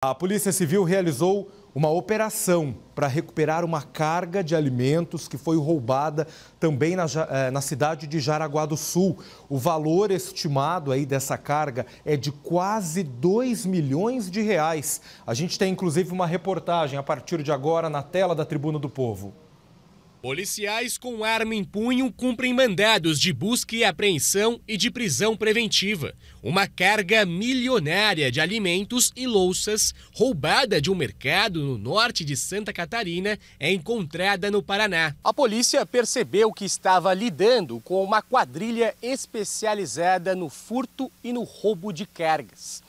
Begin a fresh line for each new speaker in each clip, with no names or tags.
A Polícia Civil realizou uma operação para recuperar uma carga de alimentos que foi roubada também na, eh, na, cidade de Jaraguá do Sul. O valor estimado aí dessa carga é de quase 2 milhões de reais. A gente tem inclusive uma reportagem a partir de agora na tela da Tribuna do Povo.
Policiais com arma em punho cumprem mandados de busca e apreensão e de prisão preventiva. Uma carga milionária de alimentos e louças roubada de um mercado no norte de Santa Catarina é encontrada no Paraná. A polícia percebeu que estava lidando com uma quadrilha especializada no furto e no roubo de cargas.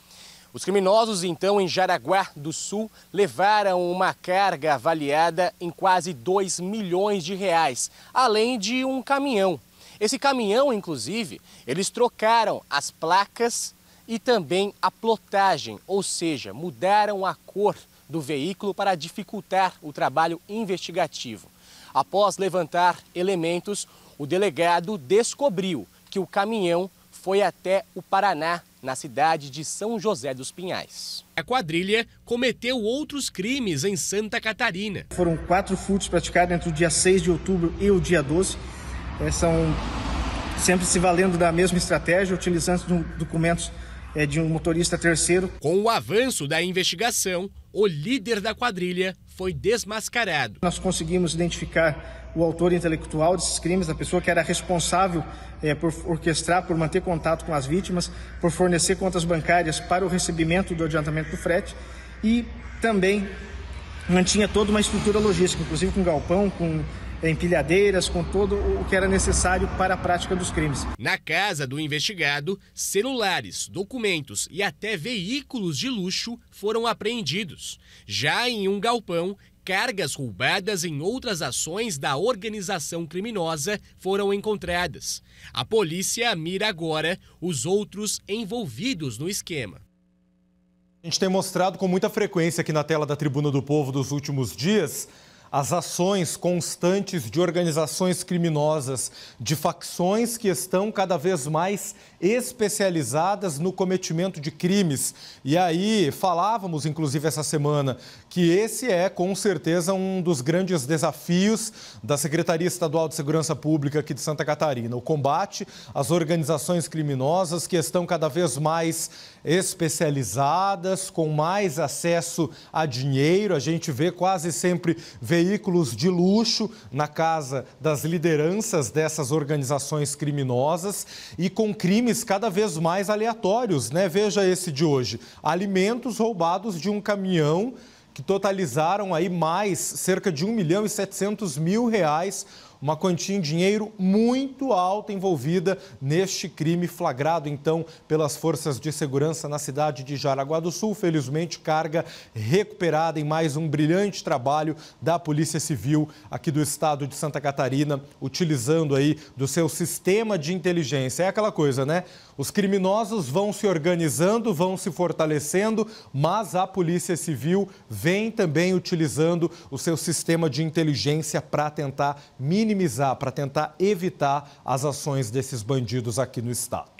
Os criminosos, então, em Jaraguá do Sul, levaram uma carga avaliada em quase 2 milhões de reais, além de um caminhão. Esse caminhão, inclusive, eles trocaram as placas e também a plotagem, ou seja, mudaram a cor do veículo para dificultar o trabalho investigativo. Após levantar elementos, o delegado descobriu que o caminhão foi até o Paraná, na cidade de São José dos Pinhais. A quadrilha cometeu outros
crimes em Santa Catarina. Foram quatro furtos praticados entre o dia 6 de outubro e o dia 12. É, são sempre se valendo da mesma estratégia, utilizando documentos é, de um motorista terceiro. Com o avanço da investigação, o líder da quadrilha foi desmascarado. Nós conseguimos identificar o autor intelectual desses crimes, a pessoa que era responsável é, por orquestrar, por manter contato com as vítimas, por fornecer contas bancárias para o recebimento do adiantamento do frete e também mantinha toda uma estrutura logística, inclusive com galpão, com eh, empilhadeiras, com todo o que era necessário para a prática dos crimes. Na casa
do investigado, celulares, documentos e até veículos de luxo foram apreendidos. Já em um galpão, cargas roubadas em outras ações da organização criminosa foram encontradas. A polícia mira agora
os outros envolvidos no esquema. A gente tem mostrado com muita frequência aqui na tela da Tribuna do Povo dos últimos dias as ações constantes de organizações criminosas, de facções que estão cada vez mais especializadas no cometimento de crimes. E aí, falávamos inclusive essa semana que esse é com certeza um dos grandes desafios da Secretaria Estadual de Segurança Pública aqui de Santa Catarina: o combate às organizações criminosas que estão cada vez mais especializadas, com mais acesso a dinheiro. A gente vê quase sempre veículos de luxo na casa das lideranças dessas organizações criminosas e com crimes cada vez mais aleatórios, né? Veja esse de hoje: alimentos roubados de um caminhão que totalizaram aí mais cerca de 1 milhão e 700 mil reais uma quantia em dinheiro muito alta envolvida neste crime flagrado então pelas forças de segurança na cidade de Jaraguá do Sul. Felizmente, carga recuperada em mais um brilhante trabalho da Polícia Civil aqui do estado de Santa Catarina, utilizando aí do seu sistema de inteligência. É aquela coisa, né? Os criminosos vão se organizando, vão se fortalecendo, mas a Polícia Civil vem também utilizando o seu sistema de inteligência para tentar minimizar minimizar, para tentar evitar as ações desses bandidos aqui no estado.